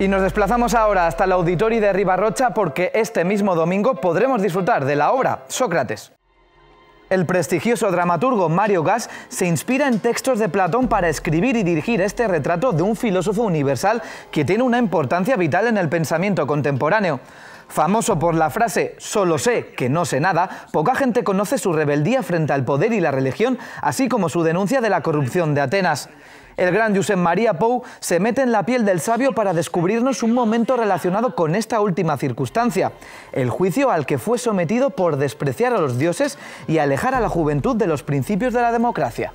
Y nos desplazamos ahora hasta el Auditorio de Ribarrocha porque este mismo domingo podremos disfrutar de la obra Sócrates. El prestigioso dramaturgo Mario Gas se inspira en textos de Platón para escribir y dirigir este retrato de un filósofo universal que tiene una importancia vital en el pensamiento contemporáneo. Famoso por la frase solo sé que no sé nada, poca gente conoce su rebeldía frente al poder y la religión, así como su denuncia de la corrupción de Atenas el gran Josep María Pou se mete en la piel del sabio para descubrirnos un momento relacionado con esta última circunstancia, el juicio al que fue sometido por despreciar a los dioses y alejar a la juventud de los principios de la democracia.